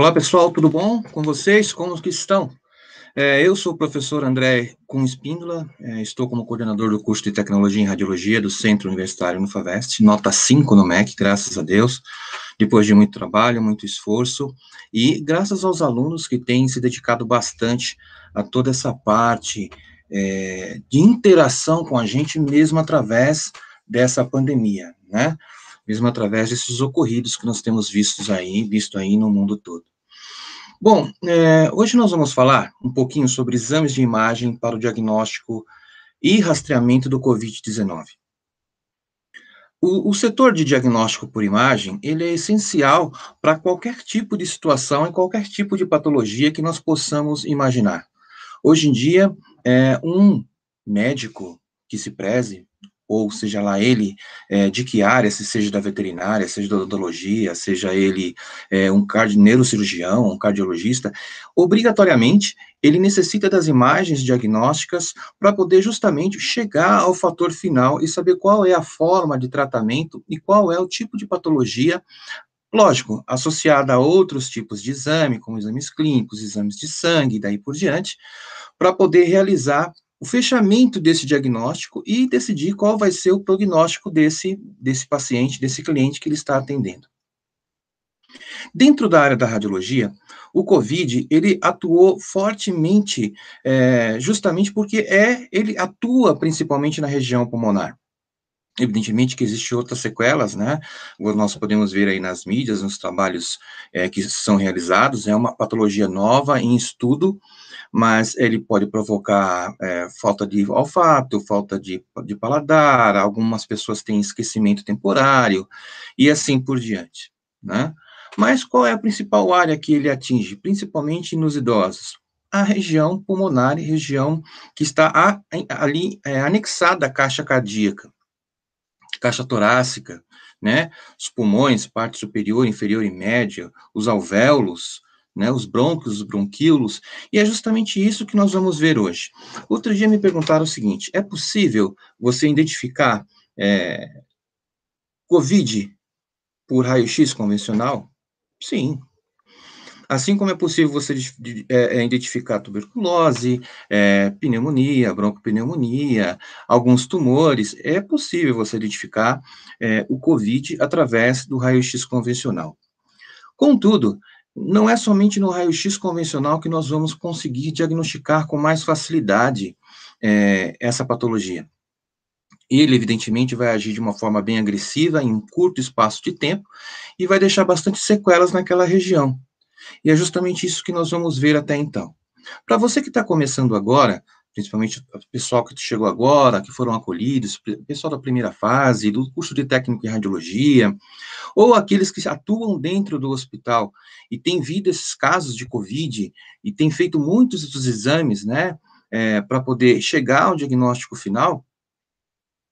Olá, pessoal, tudo bom com vocês? Como que estão? É, eu sou o professor André com Espíndola, é, estou como coordenador do curso de Tecnologia em Radiologia do Centro Universitário Faveste. nota 5 no MEC, graças a Deus, depois de muito trabalho, muito esforço, e graças aos alunos que têm se dedicado bastante a toda essa parte é, de interação com a gente mesmo através dessa pandemia, né? mesmo através desses ocorridos que nós temos vistos aí, visto aí no mundo todo. Bom, é, hoje nós vamos falar um pouquinho sobre exames de imagem para o diagnóstico e rastreamento do COVID-19. O, o, setor de diagnóstico por imagem, ele é essencial para qualquer tipo de situação e qualquer tipo de patologia que nós possamos imaginar. Hoje em dia, é, um médico que se preze ou seja lá ele é, de que área, se seja da veterinária, seja da odontologia, seja ele é, um neurocirurgião, um cardiologista, obrigatoriamente ele necessita das imagens diagnósticas para poder justamente chegar ao fator final e saber qual é a forma de tratamento e qual é o tipo de patologia Lógico, associada a outros tipos de exame, como exames clínicos, exames de sangue, daí por diante, para poder realizar o fechamento desse diagnóstico e decidir qual vai ser o prognóstico desse, desse paciente, desse cliente que ele está atendendo. Dentro da área da radiologia, o COVID ele atuou fortemente, é, justamente porque é ele atua principalmente na região pulmonar. Evidentemente que existem outras sequelas, né? Nós podemos ver aí nas mídias, nos trabalhos é, que são realizados, é uma patologia nova em estudo, mas ele pode provocar é, falta de olfato, falta de, de paladar, algumas pessoas têm esquecimento temporário e assim por diante, né? Mas qual é a principal área que ele atinge, principalmente nos idosos? A região pulmonar e região que está a, ali é, anexada à caixa cardíaca, caixa torácica, né? Os pulmões, parte superior, inferior e média, os alvéolos, né, os brônquios, os bronquíolos, e é justamente isso que nós vamos ver hoje. Outro dia me perguntaram o seguinte: é possível você identificar é, COVID por raio-x convencional? Sim. Assim como é possível você é, é, identificar tuberculose, é, pneumonia, broncopneumonia, alguns tumores, é possível você identificar é, o COVID através do raio-x convencional. Contudo, não é somente no raio-x convencional que nós vamos conseguir diagnosticar com mais facilidade é, essa patologia. Ele, evidentemente, vai agir de uma forma bem agressiva em um curto espaço de tempo e vai deixar bastante sequelas naquela região. E é justamente isso que nós vamos ver até então. Para você que está começando agora, principalmente o pessoal que chegou agora, que foram acolhidos, pessoal da primeira fase, do curso de técnico em radiologia, ou aqueles que atuam dentro do hospital e têm vindo esses casos de Covid e têm feito muitos dos exames, né, é, para poder chegar ao diagnóstico final,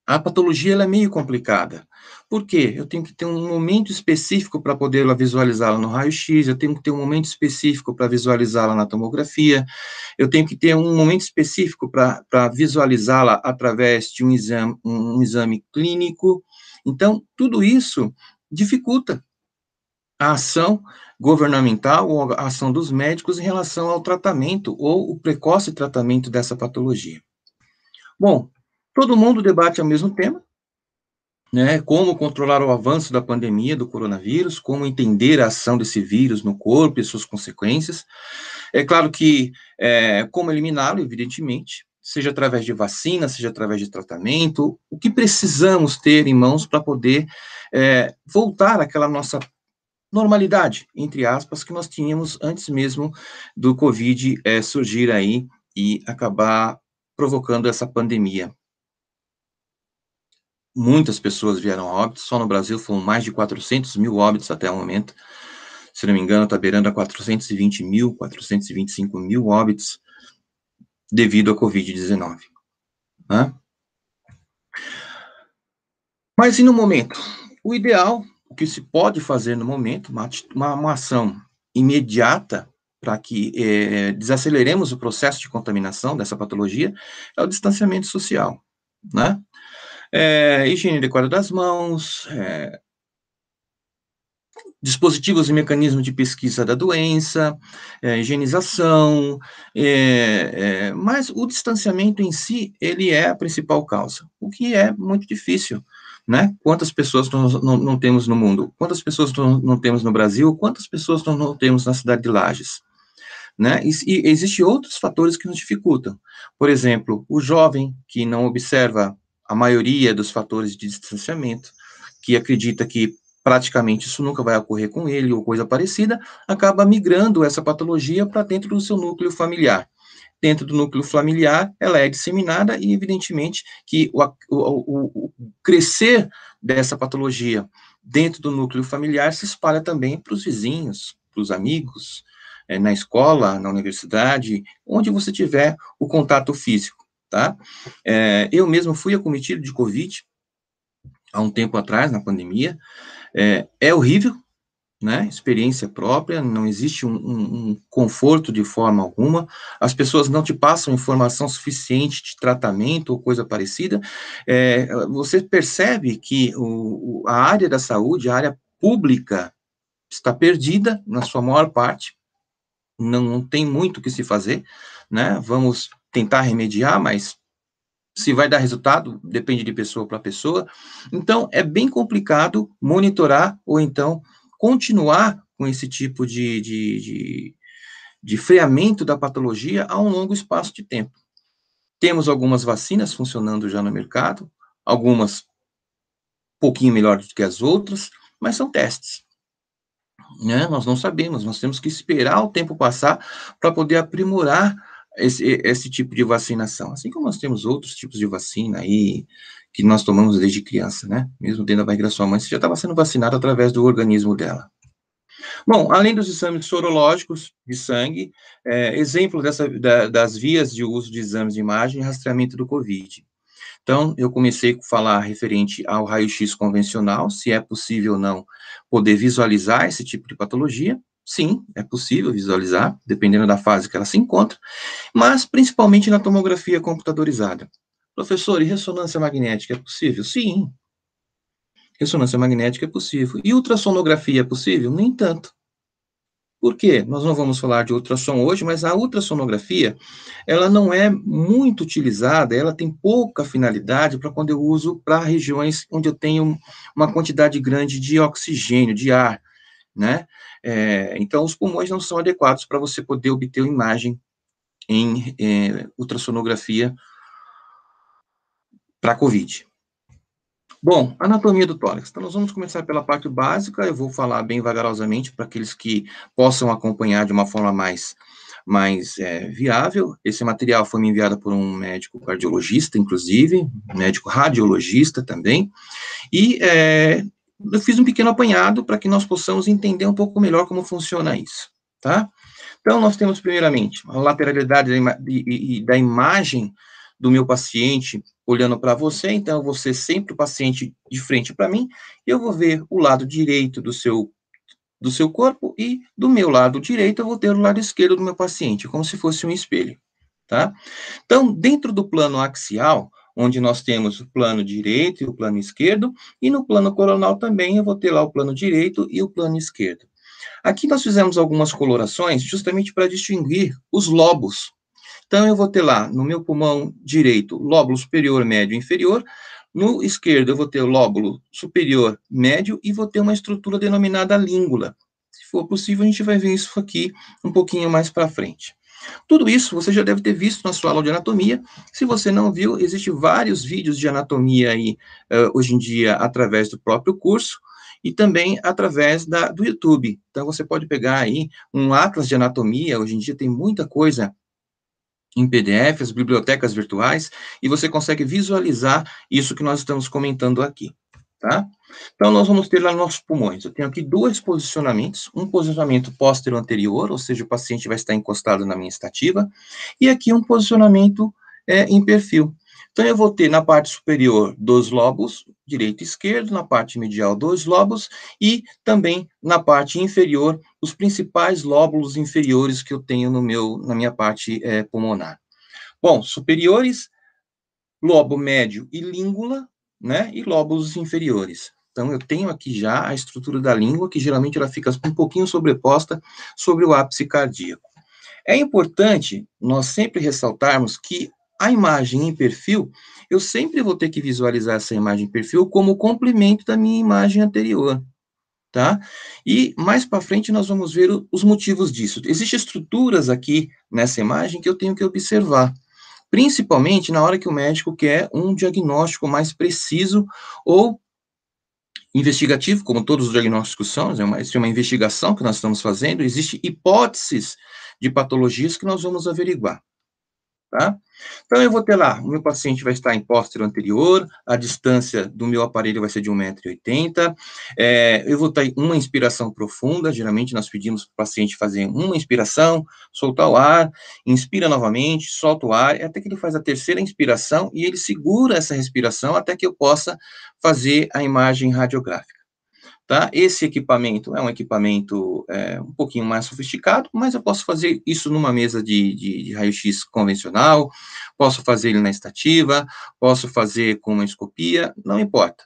a patologia é meio complicada. Por quê? Eu tenho que ter um momento específico para poder visualizá-la no raio-x, eu tenho que ter um momento específico para visualizá-la na tomografia, eu tenho que ter um momento específico para visualizá-la através de um exame, um exame clínico. Então, tudo isso dificulta a ação governamental ou a ação dos médicos em relação ao tratamento ou o precoce tratamento dessa patologia. Bom, todo mundo debate o mesmo tema, né, como controlar o avanço da pandemia do coronavírus, como entender a ação desse vírus no corpo e suas consequências. É claro que é, como eliminá-lo, evidentemente, seja através de vacina, seja através de tratamento, o que precisamos ter em mãos para poder é, voltar àquela nossa normalidade, entre aspas, que nós tínhamos antes mesmo do Covid é, surgir aí e acabar provocando essa pandemia muitas pessoas vieram a óbito, só no Brasil foram mais de 400 mil óbitos até o momento, se não me engano, está beirando a 420 mil, 425 mil óbitos devido à Covid-19. Né? Mas e no momento? O ideal, o que se pode fazer no momento, uma, uma ação imediata para que é, desaceleremos o processo de contaminação dessa patologia, é o distanciamento social, né? é, higiene adequada das mãos, é, dispositivos e mecanismos de pesquisa da doença, é, higienização, é, é, mas o distanciamento em si, ele é a principal causa, o que é muito difícil, né? Quantas pessoas nós não, não temos no mundo? Quantas pessoas nós não temos no Brasil? Quantas pessoas nós não temos na cidade de Lages? Né? E, e existem outros fatores que nos dificultam. Por exemplo, o jovem que não observa a maioria dos fatores de distanciamento, que acredita que praticamente isso nunca vai ocorrer com ele ou coisa parecida, acaba migrando essa patologia para dentro do seu núcleo familiar. Dentro do núcleo familiar, ela é disseminada e, evidentemente, que o, o, o crescer dessa patologia dentro do núcleo familiar se espalha também para os vizinhos, para os amigos, é, na escola, na universidade, onde você tiver o contato físico tá? É, eu mesmo fui acometido de Covid há um tempo atrás, na pandemia. É, é horrível, né? Experiência própria, não existe um, um, um, conforto de forma alguma. As pessoas não te passam informação suficiente de tratamento ou coisa parecida. É, você percebe que o, a área da saúde, a área pública, está perdida na sua maior parte. Não, não tem muito o que se fazer, né? Vamos tentar remediar, mas se vai dar resultado depende de pessoa para pessoa. Então, é bem complicado monitorar ou então continuar com esse tipo de, de, de, de freamento da patologia a um longo espaço de tempo. Temos algumas vacinas funcionando já no mercado, algumas um pouquinho melhor do que as outras, mas são testes. Né? Nós não sabemos, nós temos que esperar o tempo passar para poder aprimorar esse, esse tipo de vacinação. Assim como nós temos outros tipos de vacina aí, que nós tomamos desde criança, né? Mesmo dentro da barriga da sua mãe, você já estava sendo vacinado através do organismo dela. Bom, além dos exames sorológicos de sangue, é, exemplo dessa, da, das vias de uso de exames de imagem e rastreamento do COVID. Então, eu comecei a falar referente ao raio-x convencional, se é possível ou não poder visualizar esse tipo de patologia. Sim, é possível visualizar, dependendo da fase que ela se encontra, mas principalmente na tomografia computadorizada. Professor, e ressonância magnética é possível? Sim. Ressonância magnética é possível. E ultrassonografia é possível? Nem tanto. Por quê? Nós não vamos falar de ultrassom hoje, mas a ultrassonografia, ela não é muito utilizada, ela tem pouca finalidade para quando eu uso para regiões onde eu tenho uma quantidade grande de oxigênio, de ar, né? É, então, os pulmões não são adequados para você poder obter uma imagem em é, ultrassonografia para COVID. Bom, anatomia do tórax. Então, nós vamos começar pela parte básica, eu vou falar bem vagarosamente para aqueles que possam acompanhar de uma forma mais, mais é, viável. Esse material foi me enviado por um médico cardiologista, inclusive, médico radiologista também, e é, eu fiz um pequeno apanhado para que nós possamos entender um pouco melhor como funciona isso, tá? Então, nós temos, primeiramente, a lateralidade da, ima e, e, da imagem do meu paciente olhando para você, então eu vou ser sempre o paciente de frente para mim, e eu vou ver o lado direito do seu do seu corpo e do meu lado direito eu vou ter o lado esquerdo do meu paciente, como se fosse um espelho, tá? Então, dentro do plano axial, onde nós temos o plano direito e o plano esquerdo, e no plano coronal também eu vou ter lá o plano direito e o plano esquerdo. Aqui nós fizemos algumas colorações justamente para distinguir os lobos. Então eu vou ter lá no meu pulmão direito, lóbulo superior, médio e inferior, no esquerdo eu vou ter o lóbulo superior, médio e vou ter uma estrutura denominada língula. Se for possível, a gente vai ver isso aqui um pouquinho mais para frente. Tudo isso você já deve ter visto na sua aula de anatomia. Se você não viu, existem vários vídeos de anatomia aí, uh, hoje em dia, através do próprio curso e também através da, do YouTube. Então, você pode pegar aí um atlas de anatomia, hoje em dia tem muita coisa em PDF, as bibliotecas virtuais, e você consegue visualizar isso que nós estamos comentando aqui tá? Então, nós vamos ter lá nossos pulmões. Eu tenho aqui dois posicionamentos, um posicionamento posterior anterior, ou seja, o paciente vai estar encostado na minha estativa, e aqui um posicionamento é, em perfil. Então, eu vou ter na parte superior dois lobos, direito e esquerdo, na parte medial dois lobos, e também na parte inferior, os principais lóbulos inferiores que eu tenho no meu, na minha parte é, pulmonar. Bom, superiores, lobo médio e língula, né, e lóbulos inferiores. Então, eu tenho aqui já a estrutura da língua, que geralmente ela fica um pouquinho sobreposta sobre o ápice cardíaco. É importante nós sempre ressaltarmos que a imagem em perfil, eu sempre vou ter que visualizar essa imagem em perfil como complemento da minha imagem anterior, tá? E mais para frente nós vamos ver os motivos disso. Existem estruturas aqui nessa imagem que eu tenho que observar principalmente na hora que o médico quer um diagnóstico mais preciso ou investigativo, como todos os diagnósticos são, é uma, é uma investigação que nós estamos fazendo, existe hipóteses de patologias que nós vamos averiguar. Tá? Então, eu vou ter lá, o meu paciente vai estar em póstero anterior, a distância do meu aparelho vai ser de 1,80m, é, eu vou ter uma inspiração profunda, geralmente nós pedimos para o paciente fazer uma inspiração, soltar o ar, inspira novamente, solta o ar, até que ele faz a terceira inspiração e ele segura essa respiração até que eu possa fazer a imagem radiográfica. Tá? Esse equipamento é um equipamento é, um pouquinho mais sofisticado, mas eu posso fazer isso numa mesa de, de, de raio-x convencional, posso fazer ele na estativa, posso fazer com uma escopia, não importa.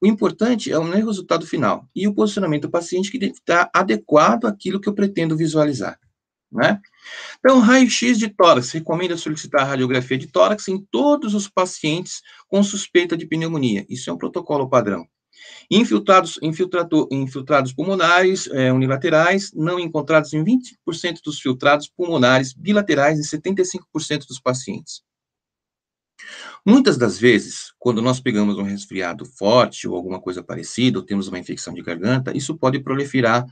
O importante é o meu resultado final e o posicionamento do paciente que deve estar adequado àquilo que eu pretendo visualizar. Né? Então, raio-x de tórax, recomenda solicitar radiografia de tórax em todos os pacientes com suspeita de pneumonia. Isso é um protocolo padrão. Infiltrados, infiltrados pulmonares é, unilaterais, não encontrados em 20% dos filtrados pulmonares bilaterais em 75% dos pacientes. Muitas das vezes, quando nós pegamos um resfriado forte ou alguma coisa parecida, ou temos uma infecção de garganta, isso pode proliferar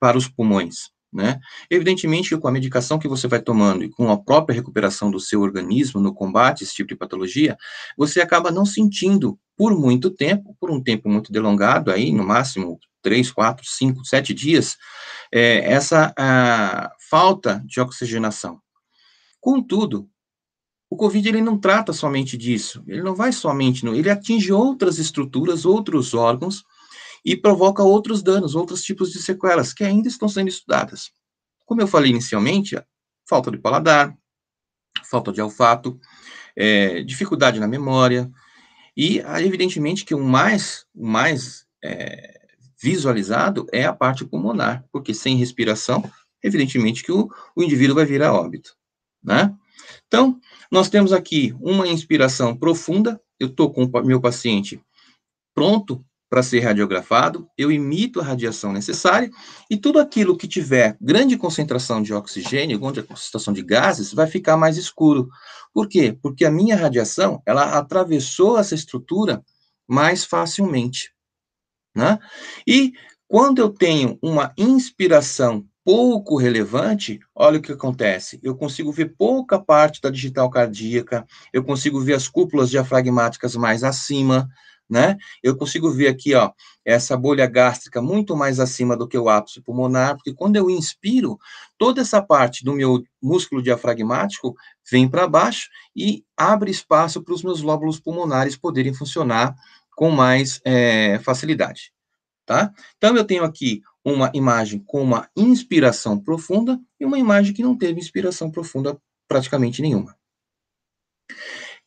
para os pulmões. Né? Evidentemente que com a medicação que você vai tomando e com a própria recuperação do seu organismo no combate a esse tipo de patologia, você acaba não sentindo por muito tempo, por um tempo muito delongado, aí no máximo 3, 4, 5, 7 dias, é, essa a, falta de oxigenação. Contudo, o Covid ele não trata somente disso, ele não vai somente, no, ele atinge outras estruturas, outros órgãos, e provoca outros danos, outros tipos de sequelas que ainda estão sendo estudadas. Como eu falei inicialmente, falta de paladar, falta de olfato, é, dificuldade na memória, e ah, evidentemente que o mais, o mais é, visualizado é a parte pulmonar, porque sem respiração, evidentemente que o, o indivíduo vai vir a óbito, né? Então, nós temos aqui uma inspiração profunda, eu estou com o meu paciente pronto para ser radiografado, eu emito a radiação necessária e tudo aquilo que tiver grande concentração de oxigênio, grande concentração de gases, vai ficar mais escuro. Por quê? Porque a minha radiação, ela atravessou essa estrutura mais facilmente, né? E quando eu tenho uma inspiração pouco relevante, olha o que acontece. Eu consigo ver pouca parte da digital cardíaca, eu consigo ver as cúpulas diafragmáticas mais acima, né? Eu consigo ver aqui, ó, essa bolha gástrica muito mais acima do que o ápice pulmonar, porque quando eu inspiro, toda essa parte do meu músculo diafragmático vem para baixo e abre espaço para os meus lóbulos pulmonares poderem funcionar com mais é, facilidade, tá? Então, eu tenho aqui uma imagem com uma inspiração profunda e uma imagem que não teve inspiração profunda praticamente nenhuma.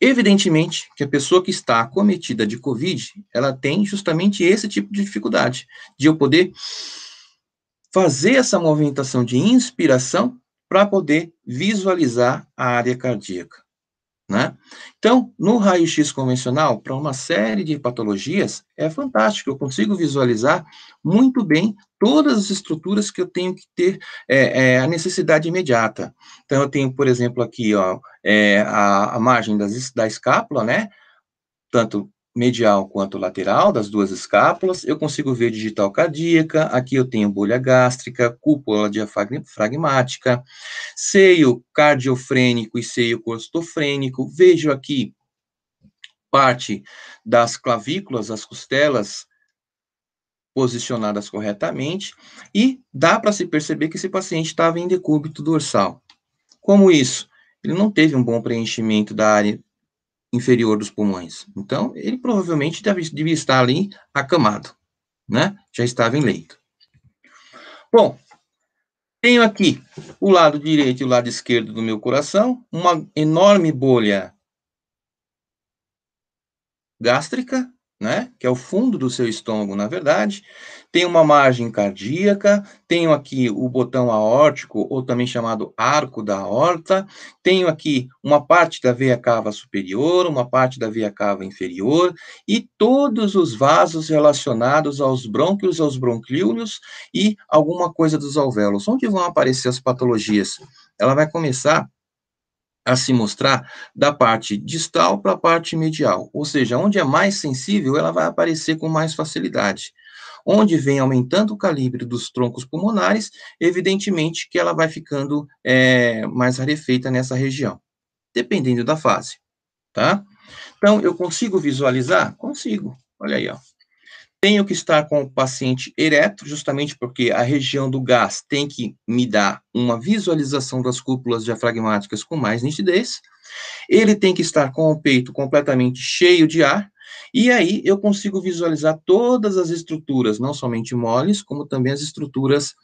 Evidentemente que a pessoa que está acometida de Covid, ela tem justamente esse tipo de dificuldade, de eu poder fazer essa movimentação de inspiração para poder visualizar a área cardíaca. Né? Então, no raio-x convencional, para uma série de patologias, é fantástico. Eu consigo visualizar muito bem todas as estruturas que eu tenho que ter é, é, a necessidade imediata. Então, eu tenho, por exemplo, aqui ó, é, a, a, margem das, da escápula, né? Tanto medial quanto lateral das duas escápulas, eu consigo ver digital cardíaca, aqui eu tenho bolha gástrica, cúpula diafragmática, seio cardiofrênico e seio costofrênico, vejo aqui parte das clavículas, as costelas posicionadas corretamente, e dá para se perceber que esse paciente estava em decúbito dorsal. Como isso? Ele não teve um bom preenchimento da área inferior dos pulmões. Então, ele provavelmente deve, devia estar ali acamado, né? Já estava em leito. Bom, tenho aqui o lado direito e o lado esquerdo do meu coração, uma enorme bolha gástrica né? Que é o fundo do seu estômago, na verdade. Tem uma margem cardíaca, tenho aqui o botão aórtico, ou também chamado arco da aorta, tenho aqui uma parte da veia cava superior, uma parte da veia cava inferior, e todos os vasos relacionados aos brônquios, aos bronquíolos e alguma coisa dos alvéolos. Onde vão aparecer as patologias? Ela vai começar a se mostrar da parte distal para a parte medial, ou seja, onde é mais sensível, ela vai aparecer com mais facilidade. Onde vem aumentando o calibre dos troncos pulmonares, evidentemente que ela vai ficando é, mais rarefeita nessa região, dependendo da fase, tá? Então, eu consigo visualizar? Consigo. Olha aí, ó. Tenho que estar com o paciente ereto, justamente porque a região do gás tem que me dar uma visualização das cúpulas diafragmáticas com mais nitidez. Ele tem que estar com o peito completamente cheio de ar, e aí eu consigo visualizar todas as estruturas, não somente moles, como também as estruturas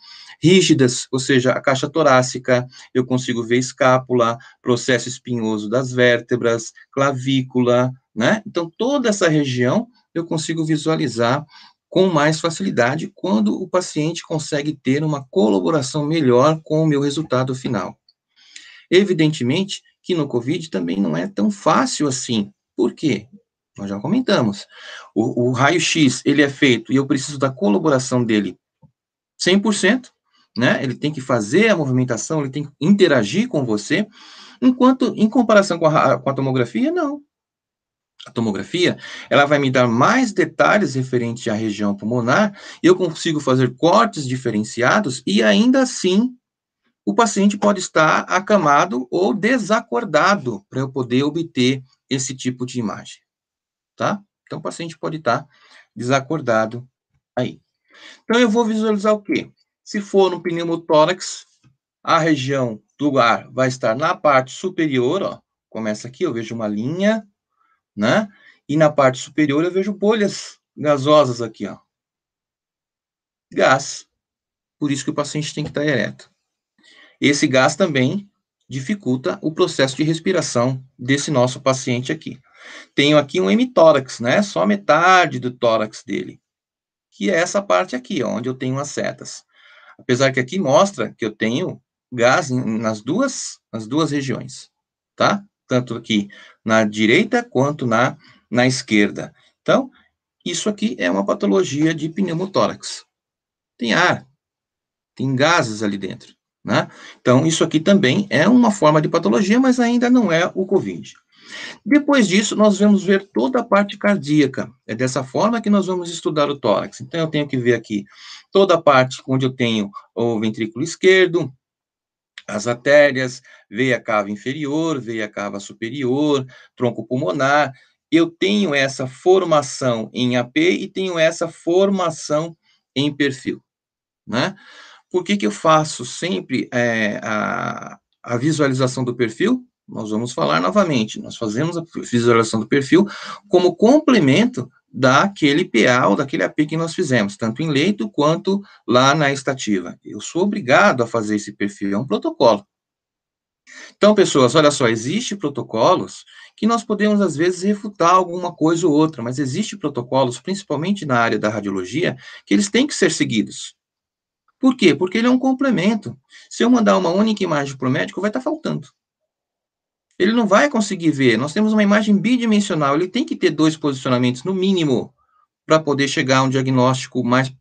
rígidas, ou seja, a caixa torácica, eu consigo ver escápula, processo espinhoso das vértebras, clavícula, né? Então toda essa região eu consigo visualizar com mais facilidade quando o paciente consegue ter uma colaboração melhor com o meu resultado final. Evidentemente que no COVID também não é tão fácil assim. Por quê? Nós já comentamos. O, o raio-x, ele é feito e eu preciso da colaboração dele 100%, né? Ele tem que fazer a movimentação, ele tem que interagir com você, enquanto, em comparação com a, com a tomografia, não a tomografia, ela vai me dar mais detalhes referentes à região pulmonar, eu consigo fazer cortes diferenciados e ainda assim o paciente pode estar acamado ou desacordado para eu poder obter esse tipo de imagem, tá? Então o paciente pode estar desacordado aí. Então eu vou visualizar o quê? Se for no pneumotórax, a região do ar vai estar na parte superior, ó, começa aqui, eu vejo uma linha, né? E na parte superior eu vejo bolhas gasosas aqui, ó. Gás. Por isso que o paciente tem que estar ereto. Esse gás também dificulta o processo de respiração desse nosso paciente aqui. Tenho aqui um hemitórax, né? Só metade do tórax dele, que é essa parte aqui, ó, onde eu tenho as setas. Apesar que aqui mostra que eu tenho gás nas duas, nas duas regiões, tá? tanto aqui na direita quanto na, na esquerda. Então, isso aqui é uma patologia de pneumotórax. Tem ar, tem gases ali dentro. Né? Então, isso aqui também é uma forma de patologia, mas ainda não é o COVID. Depois disso, nós vamos ver toda a parte cardíaca. É dessa forma que nós vamos estudar o tórax. Então, eu tenho que ver aqui toda a parte onde eu tenho o ventrículo esquerdo, as artérias, veia cava inferior, veia cava superior, tronco pulmonar. Eu tenho essa formação em AP e tenho essa formação em perfil, né? Por que, que eu faço sempre é, a, a visualização do perfil? Nós vamos falar novamente. Nós fazemos a visualização do perfil como complemento daquele PA ou daquele AP que nós fizemos, tanto em leito quanto lá na estativa. Eu sou obrigado a fazer esse perfil, é um protocolo. Então, pessoas, olha só, existem protocolos que nós podemos, às vezes, refutar alguma coisa ou outra, mas existem protocolos, principalmente na área da radiologia, que eles têm que ser seguidos. Por quê? Porque ele é um complemento. Se eu mandar uma única imagem para o médico, vai estar tá faltando ele não vai conseguir ver. Nós temos uma imagem bidimensional, ele tem que ter dois posicionamentos, no mínimo, para poder chegar a um diagnóstico mais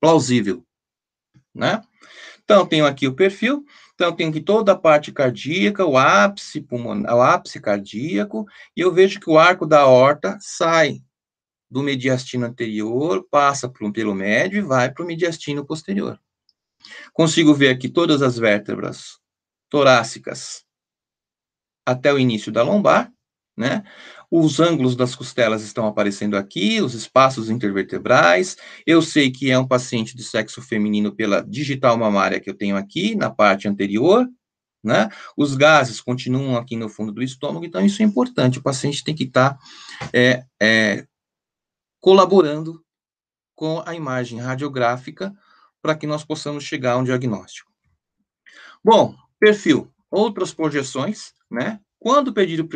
plausível, né? Então, tenho aqui o perfil, então tenho aqui toda a parte cardíaca, o ápice, pulmonar, o ápice cardíaco, e eu vejo que o arco da aorta sai do mediastino anterior, passa pelo médio e vai para o mediastino posterior. Consigo ver aqui todas as vértebras torácicas, até o início da lombar, né? Os ângulos das costelas estão aparecendo aqui, os espaços intervertebrais. Eu sei que é um paciente de sexo feminino pela digital mamária que eu tenho aqui na parte anterior, né? Os gases continuam aqui no fundo do estômago, então isso é importante. O paciente tem que estar tá, é, é, colaborando com a imagem radiográfica para que nós possamos chegar a um diagnóstico. Bom, perfil outras projeções, né? Quando pedir o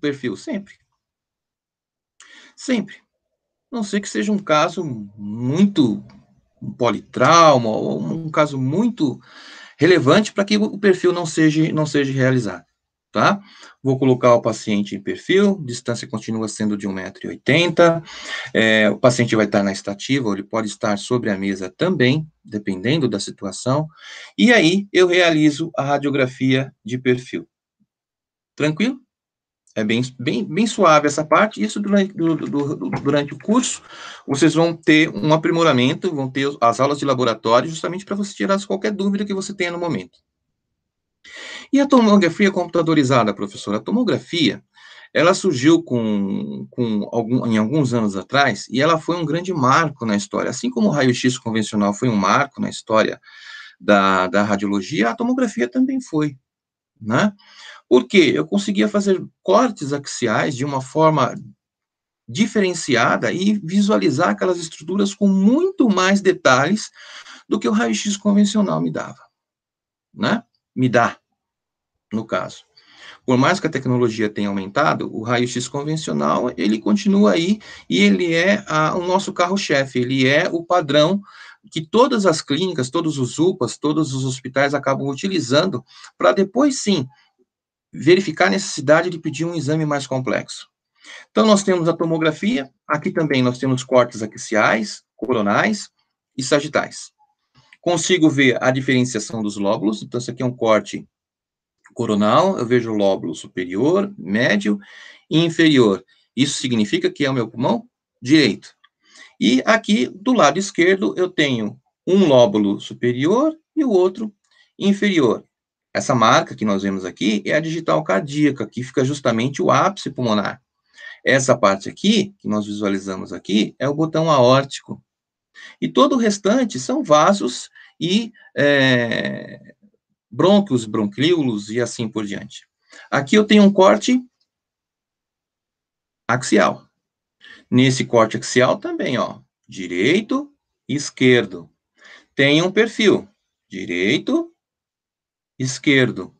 perfil? Sempre. Sempre. A não sei que seja um caso muito um politrauma ou um caso muito relevante para que o perfil não seja, não seja realizado tá? Vou colocar o paciente em perfil, distância continua sendo de 1,80m, é, o paciente vai estar na estativa, ou ele pode estar sobre a mesa também, dependendo da situação, e aí eu realizo a radiografia de perfil. Tranquilo? É bem, bem, bem suave essa parte, isso durante, do, do, durante o curso, vocês vão ter um aprimoramento, vão ter as aulas de laboratório, justamente para você tirar qualquer dúvida que você tenha no momento. E a tomografia computadorizada, professora? A tomografia, ela surgiu com, com algum, em alguns anos atrás e ela foi um grande marco na história. Assim como o raio-x convencional foi um marco na história da, da radiologia, a tomografia também foi. Né? Porque eu conseguia fazer cortes axiais de uma forma diferenciada e visualizar aquelas estruturas com muito mais detalhes do que o raio-x convencional me dava, né? Me dá no caso. Por mais que a tecnologia tenha aumentado, o raio-x convencional, ele continua aí e ele é a, o nosso carro-chefe, ele é o padrão que todas as clínicas, todos os UPAs, todos os hospitais acabam utilizando para depois sim verificar a necessidade de pedir um exame mais complexo. Então nós temos a tomografia, aqui também nós temos cortes axiais, coronais e sagitais. Consigo ver a diferenciação dos lóbulos, então isso aqui é um corte coronal, eu vejo o lóbulo superior, médio e inferior. Isso significa que é o meu pulmão direito. E aqui do lado esquerdo eu tenho um lóbulo superior e o outro inferior. Essa marca que nós vemos aqui é a digital cardíaca, que fica justamente o ápice pulmonar. Essa parte aqui, que nós visualizamos aqui, é o botão aórtico. E todo o restante são vasos e é, brônquios, bronquíolos e assim por diante. Aqui eu tenho um corte axial. Nesse corte axial também, ó, direito, esquerdo. Tem um perfil direito, esquerdo.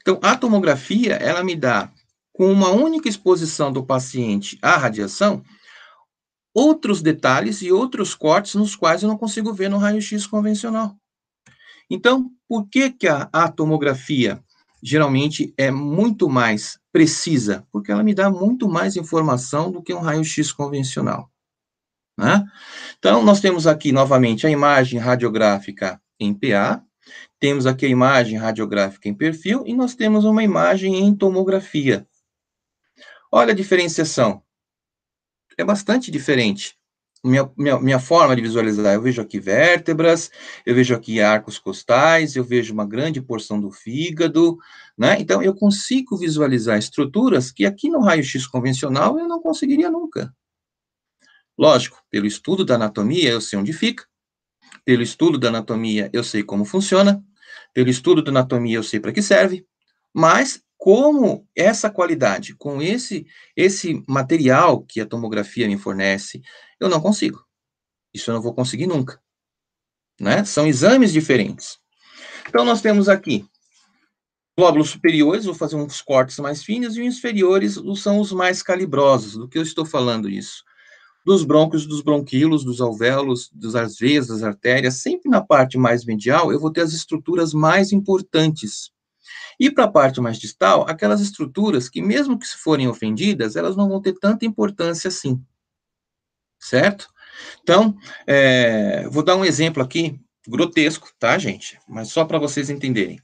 Então, a tomografia, ela me dá, com uma única exposição do paciente à radiação, outros detalhes e outros cortes nos quais eu não consigo ver no raio-x convencional. Então, por que, que a, a tomografia geralmente é muito mais precisa? Porque ela me dá muito mais informação do que um raio-x convencional. Né? Então, nós temos aqui novamente a imagem radiográfica em PA, temos aqui a imagem radiográfica em perfil e nós temos uma imagem em tomografia. Olha a diferenciação. É bastante diferente minha, minha, minha forma de visualizar, eu vejo aqui vértebras, eu vejo aqui arcos costais, eu vejo uma grande porção do fígado, né? Então, eu consigo visualizar estruturas que aqui no raio-x convencional eu não conseguiria nunca. Lógico, pelo estudo da anatomia eu sei onde fica, pelo estudo da anatomia eu sei como funciona, pelo estudo da anatomia eu sei para que serve, mas como essa qualidade, com esse esse material que a tomografia me fornece, eu não consigo. Isso eu não vou conseguir nunca. Né? São exames diferentes. Então, nós temos aqui glóbulos superiores, vou fazer uns cortes mais finos, e os inferiores são os mais calibrosos. Do que eu estou falando isso? Dos brônquios, dos bronquíolos, dos alvéolos, das veias, das artérias, sempre na parte mais medial, eu vou ter as estruturas mais importantes. E para a parte mais distal, aquelas estruturas que, mesmo que se forem ofendidas, elas não vão ter tanta importância assim certo? Então, é, vou dar um exemplo aqui, grotesco, tá, gente? Mas só para vocês entenderem.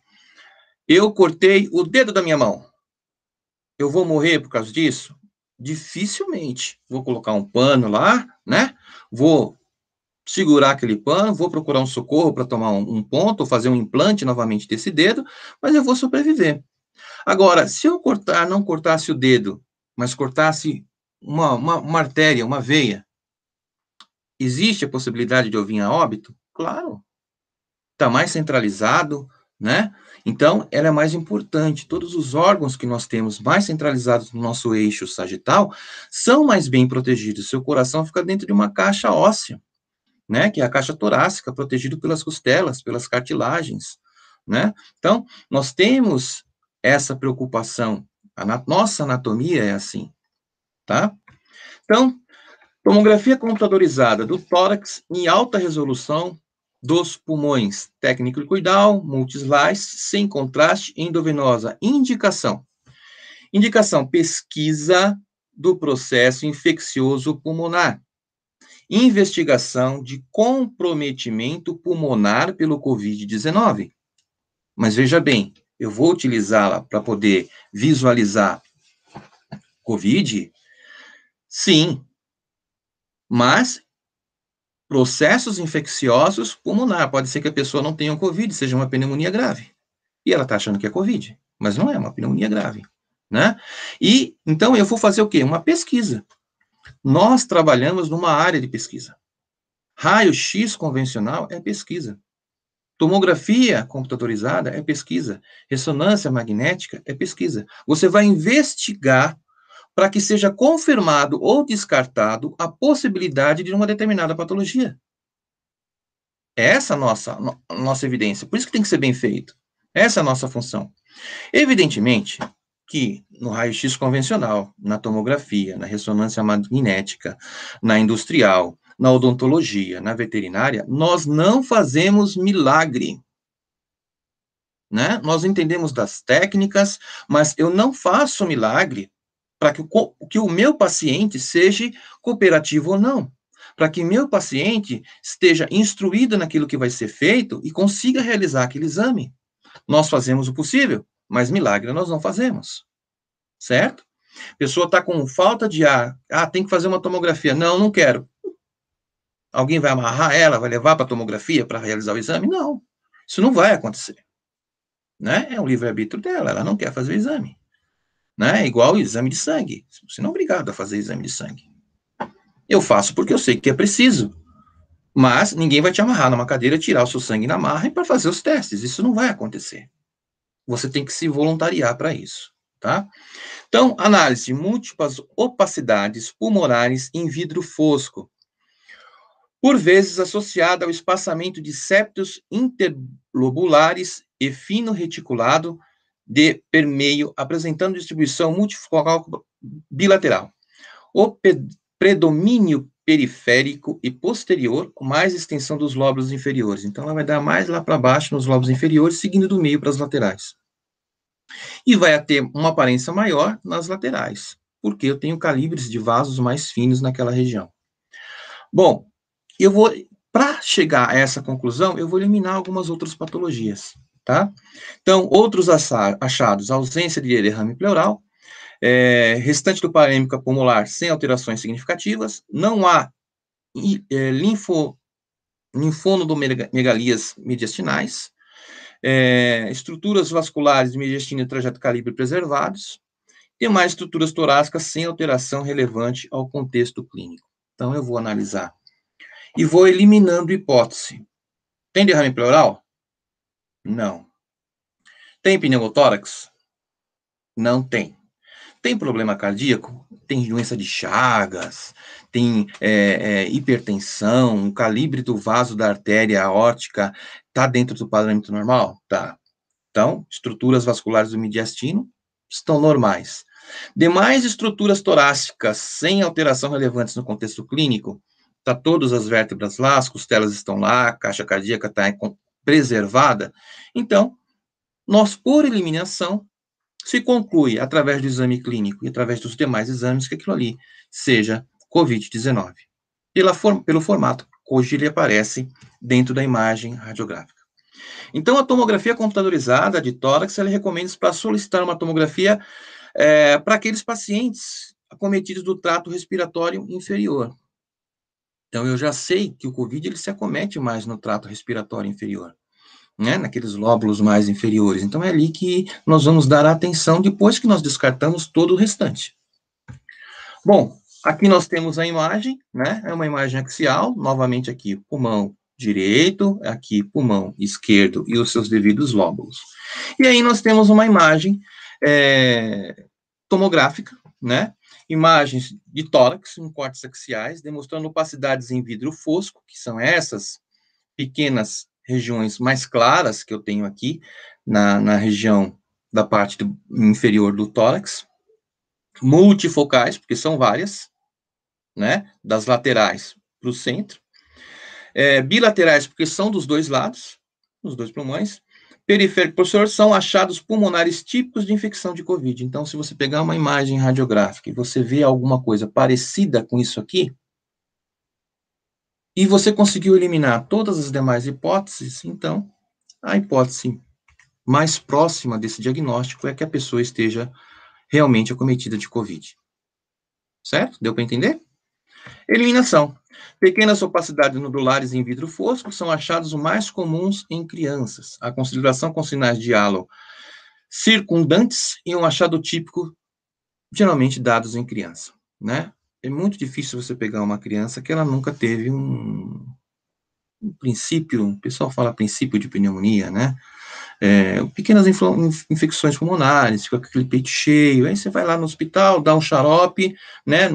Eu cortei o dedo da minha mão. Eu vou morrer por causa disso? Dificilmente. Vou colocar um pano lá, né? Vou segurar aquele pano, vou procurar um socorro para tomar um, um ponto, fazer um implante novamente desse dedo, mas eu vou sobreviver. Agora, se eu cortar, não cortasse o dedo, mas cortasse uma, uma, uma artéria, uma veia, Existe a possibilidade de eu vir a óbito? Claro. Está mais centralizado, né? Então, ela é mais importante. Todos os órgãos que nós temos mais centralizados no nosso eixo sagital são mais bem protegidos. Seu coração fica dentro de uma caixa óssea, né? Que é a caixa torácica, protegido pelas costelas, pelas cartilagens, né? Então, nós temos essa preocupação. A nossa anatomia é assim, tá? Então, Tomografia computadorizada do tórax em alta resolução dos pulmões técnico cuidado, multislice, sem contraste, endovenosa. Indicação. Indicação, pesquisa do processo infeccioso pulmonar. Investigação de comprometimento pulmonar pelo COVID-19. Mas veja bem, eu vou utilizá-la para poder visualizar COVID? Sim, mas processos infecciosos pulmonar. Pode ser que a pessoa não tenha um Covid, seja uma pneumonia grave. E ela está achando que é Covid, mas não é, é uma pneumonia grave. Né? E então eu vou fazer o quê? Uma pesquisa. Nós trabalhamos numa área de pesquisa. Raio-X convencional é pesquisa. Tomografia computadorizada é pesquisa. Ressonância magnética é pesquisa. Você vai investigar para que seja confirmado ou descartado a possibilidade de uma determinada patologia. É essa a nossa, no, nossa evidência. Por isso que tem que ser bem feito. Essa é a nossa função. Evidentemente que no raio-x convencional, na tomografia, na ressonância magnética, na industrial, na odontologia, na veterinária, nós não fazemos milagre. Né? Nós entendemos das técnicas, mas eu não faço milagre para que o, que o meu paciente seja cooperativo ou não, para que meu paciente esteja instruído naquilo que vai ser feito e consiga realizar aquele exame. Nós fazemos o possível, mas milagre nós não fazemos, certo? pessoa está com falta de ar, ah, tem que fazer uma tomografia, não, não quero. Alguém vai amarrar ela, vai levar para tomografia para realizar o exame? Não, isso não vai acontecer. Né? É um livre-arbítrio dela, ela não quer fazer o exame né? É igual exame de sangue. Você não é obrigado a fazer exame de sangue. Eu faço porque eu sei que é preciso. Mas ninguém vai te amarrar numa cadeira, tirar o seu sangue na marra para fazer os testes. Isso não vai acontecer. Você tem que se voluntariar para isso, tá? Então, análise de múltiplas opacidades pulmonares em vidro fosco, por vezes associada ao espaçamento de septos interlobulares e fino reticulado de permeio, apresentando distribuição multifocal bilateral. O predomínio periférico e posterior, com mais extensão dos lóbulos inferiores. Então, ela vai dar mais lá para baixo nos lóbulos inferiores, seguindo do meio para as laterais. E vai ter uma aparência maior nas laterais, porque eu tenho calibres de vasos mais finos naquela região. Bom, eu vou, para chegar a essa conclusão, eu vou eliminar algumas outras patologias tá? Então, outros achados, ausência de derrame pleural, é, restante do parêmico pulmonar sem alterações significativas, não há é, linfo, linfonodomegalias mediastinais, é, estruturas vasculares de mediastina e trajeto calibre preservados, e mais estruturas torácicas sem alteração relevante ao contexto clínico. Então, eu vou analisar. E vou eliminando hipótese. Tem derrame pleural? Não. Tem pneumotórax? Não tem. Tem problema cardíaco? Tem doença de Chagas, tem é, é, hipertensão, o calibre do vaso da artéria aórtica está dentro do parâmetro normal? Tá. Então, estruturas vasculares do mediastino estão normais. Demais estruturas torácicas sem alteração relevantes no contexto clínico, tá todas as vértebras lá, as costelas estão lá, a caixa cardíaca está preservada, então, nós, por eliminação, se conclui, através do exame clínico e através dos demais exames, que aquilo ali seja COVID-19, for, pelo formato hoje ele aparece dentro da imagem radiográfica. Então, a tomografia computadorizada de tórax, ela recomenda para solicitar uma tomografia é, para aqueles pacientes acometidos do trato respiratório inferior, então, eu já sei que o COVID ele se acomete mais no trato respiratório inferior, né? naqueles lóbulos mais inferiores. Então, é ali que nós vamos dar atenção depois que nós descartamos todo o restante. Bom, aqui nós temos a imagem, né? É uma imagem axial, novamente aqui, pulmão direito, aqui pulmão esquerdo e os seus devidos lóbulos. E aí nós temos uma imagem é, tomográfica, né? Imagens de tórax em cortes axiais, demonstrando opacidades em vidro fosco, que são essas pequenas regiões mais claras que eu tenho aqui, na, na região da parte do, inferior do tórax. Multifocais, porque são várias, né? Das laterais para o centro. É, bilaterais, porque são dos dois lados, os dois pulmões periférico professor, são achados pulmonares típicos de infecção de Covid. Então, se você pegar uma imagem radiográfica e você vê alguma coisa parecida com isso aqui, e você conseguiu eliminar todas as demais hipóteses, então a hipótese mais próxima desse diagnóstico é que a pessoa esteja realmente acometida de Covid. Certo? Deu para entender? Eliminação. Pequenas opacidades nodulares em vidro fosco são achados mais comuns em crianças. A consideração com sinais de halo circundantes e um achado típico, geralmente dados em criança, né? É muito difícil você pegar uma criança que ela nunca teve um, um princípio, o pessoal fala princípio de pneumonia, né? É, pequenas infecções pulmonares, fica aquele peito cheio, aí você vai lá no hospital, dá um xarope, né?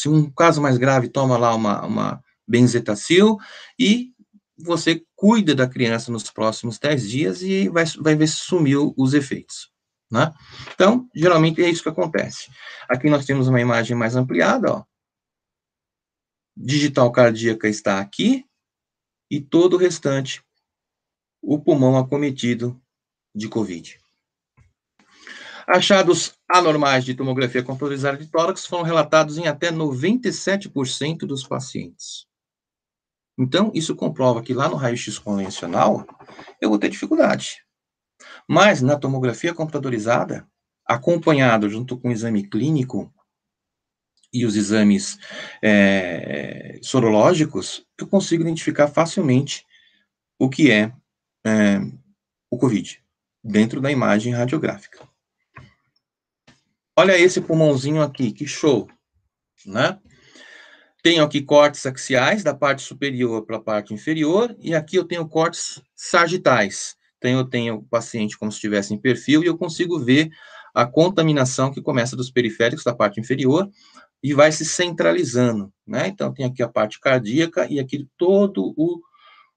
se um caso mais grave, toma lá uma, uma benzetacil e você cuida da criança nos próximos 10 dias e vai, vai ver se sumiu os efeitos. Né? Então, geralmente é isso que acontece. Aqui nós temos uma imagem mais ampliada, ó. Digital cardíaca está aqui e todo o restante, o pulmão acometido de COVID. Achados anormais de tomografia computadorizada de tórax foram relatados em até 97% dos pacientes. Então, isso comprova que lá no raio-x convencional, eu vou ter dificuldade. Mas na tomografia computadorizada, acompanhado junto com o exame clínico e os exames é, sorológicos, eu consigo identificar facilmente o que é, é o COVID dentro da imagem radiográfica. Olha esse pulmãozinho aqui, que show, né? Tenho aqui cortes axiais da parte superior para a parte inferior e aqui eu tenho cortes sagitais. Então eu tenho o paciente como se estivesse em perfil e eu consigo ver a contaminação que começa dos periféricos da parte inferior e vai se centralizando, né? Então tem aqui a parte cardíaca e aqui todo o,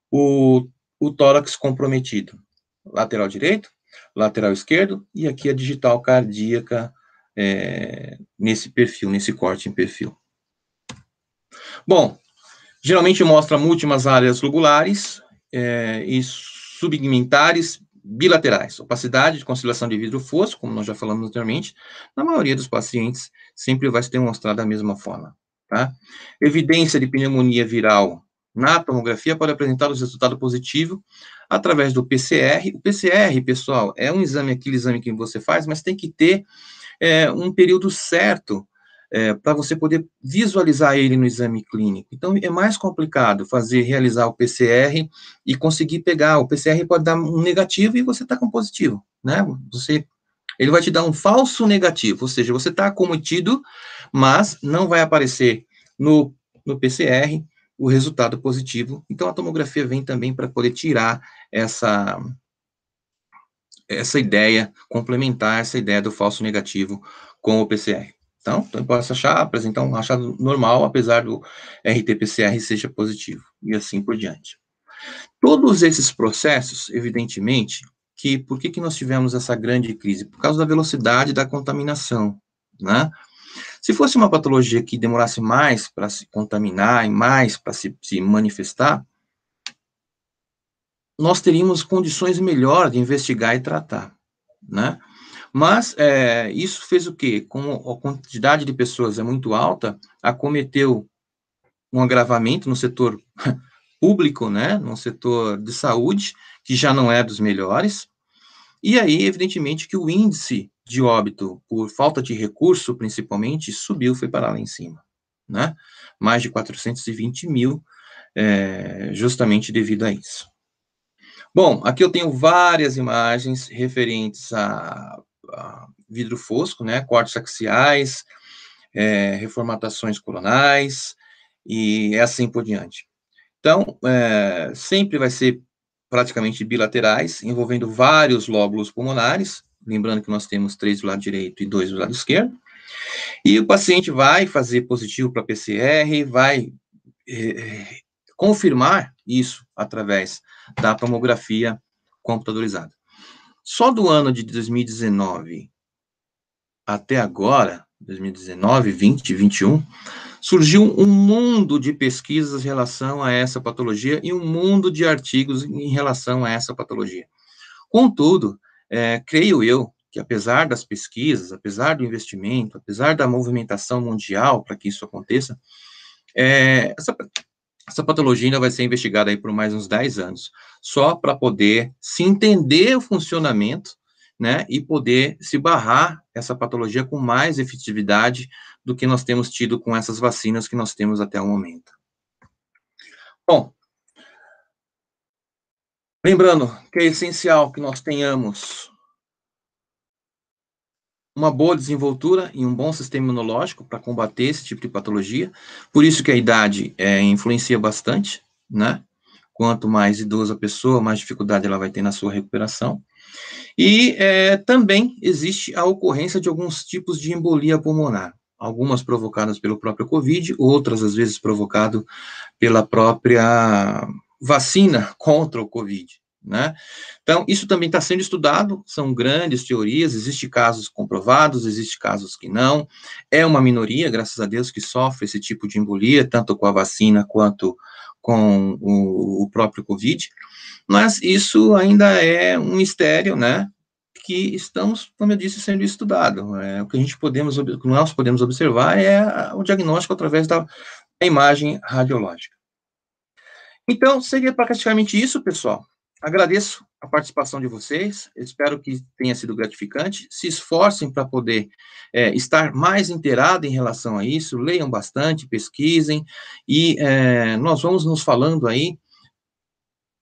o, o tórax comprometido. Lateral direito, lateral esquerdo e aqui a digital cardíaca é, nesse perfil, nesse corte em perfil. Bom, geralmente mostra múltiplas áreas lobulares é, e subigmentares bilaterais, opacidade de conciliação de vidro fosco, como nós já falamos anteriormente, na maioria dos pacientes sempre vai se demonstrar da mesma forma. Tá? Evidência de pneumonia viral na tomografia pode apresentar os resultados positivos através do PCR. O PCR, pessoal, é um exame, aquele exame que você faz, mas tem que ter é, um período certo é, para você poder visualizar ele no exame clínico. Então, é mais complicado fazer, realizar o PCR e conseguir pegar. O PCR pode dar um negativo e você está com positivo, né? Você, ele vai te dar um falso negativo, ou seja, você está acometido, mas não vai aparecer no, no PCR o resultado positivo. Então, a tomografia vem também para poder tirar essa, essa ideia, complementar essa ideia do falso negativo com o PCR. Então, então, eu posso achar, apresentar um achado normal, apesar do RT-PCR seja positivo, e assim por diante. Todos esses processos, evidentemente, que por que, que nós tivemos essa grande crise? Por causa da velocidade da contaminação, né? Se fosse uma patologia que demorasse mais para se contaminar e mais para se, se manifestar, nós teríamos condições melhores de investigar e tratar, né? Mas é, isso fez o quê? Como a quantidade de pessoas é muito alta, acometeu um agravamento no setor público, né, no setor de saúde, que já não é dos melhores. E aí, evidentemente, que o índice de óbito por falta de recurso, principalmente, subiu, foi para lá em cima, né? Mais de 420 mil, é, justamente devido a isso. Bom, aqui eu tenho várias imagens referentes a, a vidro fosco, né? Cortes axiais, é, reformatações coronais e assim por diante. Então, é, sempre vai ser praticamente bilaterais, envolvendo vários lóbulos pulmonares, lembrando que nós temos três do lado direito e dois do lado esquerdo. E o paciente vai fazer positivo para PCR, vai é, confirmar isso através da tomografia computadorizada. Só do ano de 2019 até agora, 2019, 20, 21, surgiu um mundo de pesquisas em relação a essa patologia e um mundo de artigos em relação a essa patologia. Contudo, é, creio eu que, apesar das pesquisas, apesar do investimento, apesar da movimentação mundial para que isso aconteça, é, essa essa patologia ainda vai ser investigada aí por mais uns 10 anos, só para poder se entender o funcionamento, né, e poder se barrar essa patologia com mais efetividade do que nós temos tido com essas vacinas que nós temos até o momento. Bom, lembrando que é essencial que nós tenhamos uma boa desenvoltura e um bom sistema imunológico para combater esse tipo de patologia. Por isso que a idade é, influencia bastante, né? Quanto mais idosa a pessoa, mais dificuldade ela vai ter na sua recuperação. E é, também existe a ocorrência de alguns tipos de embolia pulmonar, algumas provocadas pelo próprio Covid, outras às vezes provocado pela própria vacina contra o Covid. Né? Então, isso também está sendo estudado, são grandes teorias, existem casos comprovados, existem casos que não. É uma minoria, graças a Deus, que sofre esse tipo de embolia, tanto com a vacina quanto com o, o próprio Covid, mas isso ainda é um mistério, né? Que estamos, como eu disse, sendo estudado. É, o que a gente podemos, que nós podemos observar é o diagnóstico através da, da imagem radiológica. Então, seria praticamente isso, pessoal. Agradeço a participação de vocês, espero que tenha sido gratificante. Se esforcem para poder é, estar mais inteirado em relação a isso, leiam bastante, pesquisem, e é, nós vamos nos falando aí.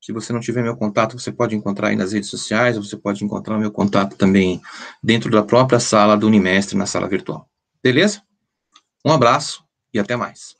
Se você não tiver meu contato, você pode encontrar aí nas redes sociais, você pode encontrar meu contato também dentro da própria sala do Unimestre, na sala virtual. Beleza? Um abraço e até mais.